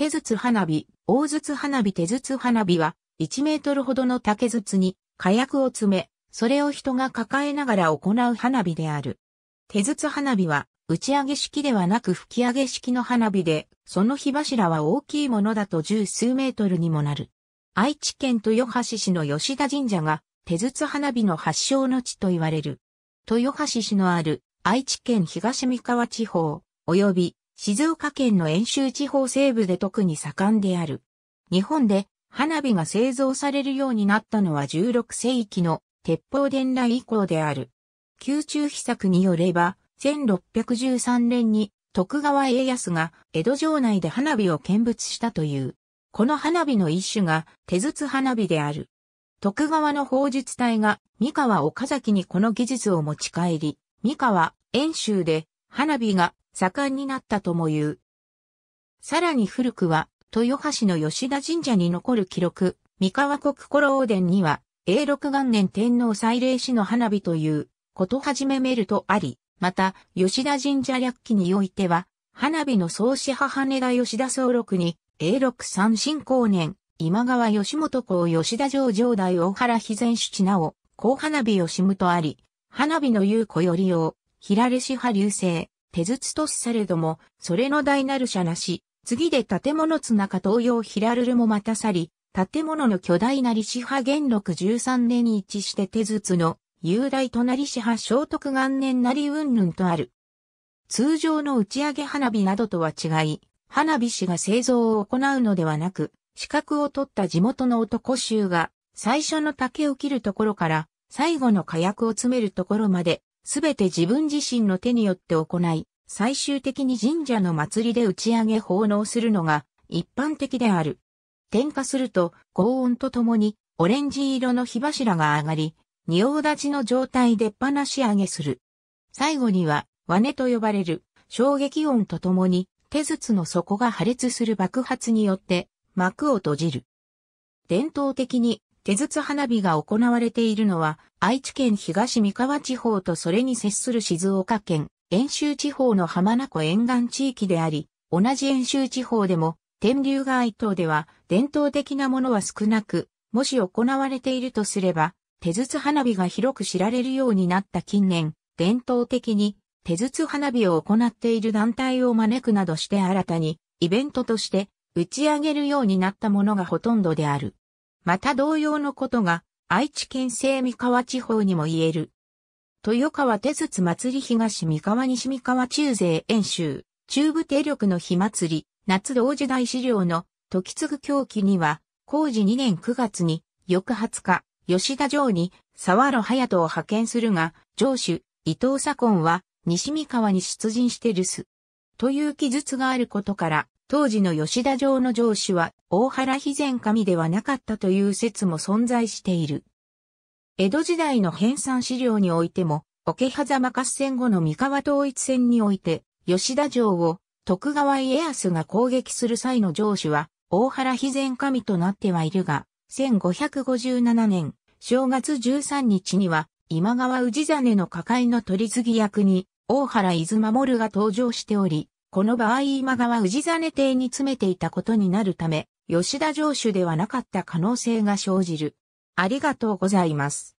手筒花火、大筒花火手筒花火は、1メートルほどの竹筒に火薬を詰め、それを人が抱えながら行う花火である。手筒花火は、打ち上げ式ではなく吹き上げ式の花火で、その火柱は大きいものだと十数メートルにもなる。愛知県豊橋市の吉田神社が、手筒花火の発祥の地と言われる。豊橋市のある愛知県東三河地方、及び静岡県の遠州地方西部で特に盛んである。日本で花火が製造されるようになったのは16世紀の鉄砲伝来以降である。宮中秘策によれば、1613年に徳川家康が江戸城内で花火を見物したという。この花火の一種が手筒花火である。徳川の砲術隊が三河岡崎にこの技術を持ち帰り、三河、遠州で花火が盛んになったとも言う。さらに古くは、豊橋の吉田神社に残る記録、三河国古老殿には、永禄元年天皇祭礼士の花火という、こと始めめるとあり、また、吉田神社略記においては、花火の創始母根田吉田総六に、永禄三神光年、今川吉本公吉田城城代大原肥前主地なお、高花火をしむとあり、花火の有子よりを、平れし派流星、手筒としされども、それの大なる者なし、次で建物綱か東洋ラるるもまた去り、建物の巨大なり支派元禄十三年に一致して手筒の雄大となり支派聖徳元年なり云々とある。通常の打ち上げ花火などとは違い、花火師が製造を行うのではなく、資格を取った地元の男衆が、最初の竹を切るところから、最後の火薬を詰めるところまで、すべて自分自身の手によって行い、最終的に神社の祭りで打ち上げ奉納するのが一般的である。点火すると、高温とともに、オレンジ色の火柱が上がり、仁王立ちの状態で放し上げする。最後には、和音と呼ばれる、衝撃音とともに、手筒の底が破裂する爆発によって、幕を閉じる。伝統的に手筒花火が行われているのは、愛知県東三河地方とそれに接する静岡県、遠州地方の浜名湖沿岸地域であり、同じ遠州地方でも、天竜川一等では、伝統的なものは少なく、もし行われているとすれば、手筒花火が広く知られるようになった近年、伝統的に手筒花火を行っている団体を招くなどして新たにイベントとして打ち上げるようになったものがほとんどである。また同様のことが、愛知県西三河地方にも言える。豊川手筒祭り東三河西三河中勢演習、中部定力の火祭り、夏同時代資料の時次狂気には、工事2年9月に、翌20日、吉田城に、沢野隼人を派遣するが、城主、伊藤左近は、西三河に出陣して留守。という記述があることから、当時の吉田城の城主は大原肥前神ではなかったという説も存在している。江戸時代の編纂資料においても、桶狭間合戦後の三河統一戦において、吉田城を徳川家康が攻撃する際の城主は大原肥前神となってはいるが、1557年正月13日には今川氏真の抱えの取り次ぎ役に大原伊豆守が登場しており、この場合今川氏真邸に詰めていたことになるため、吉田城主ではなかった可能性が生じる。ありがとうございます。